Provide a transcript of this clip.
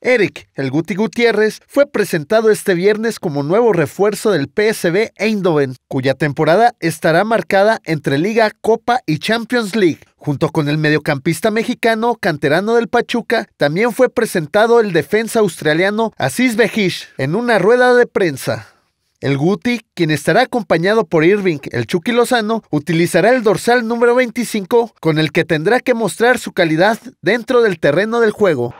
Eric, el Guti Gutiérrez, fue presentado este viernes como nuevo refuerzo del PSV Eindhoven, cuya temporada estará marcada entre Liga, Copa y Champions League. Junto con el mediocampista mexicano, canterano del Pachuca, también fue presentado el defensa australiano Aziz Bejish en una rueda de prensa. El Guti, quien estará acompañado por Irving, el Chucky Lozano, utilizará el dorsal número 25 con el que tendrá que mostrar su calidad dentro del terreno del juego.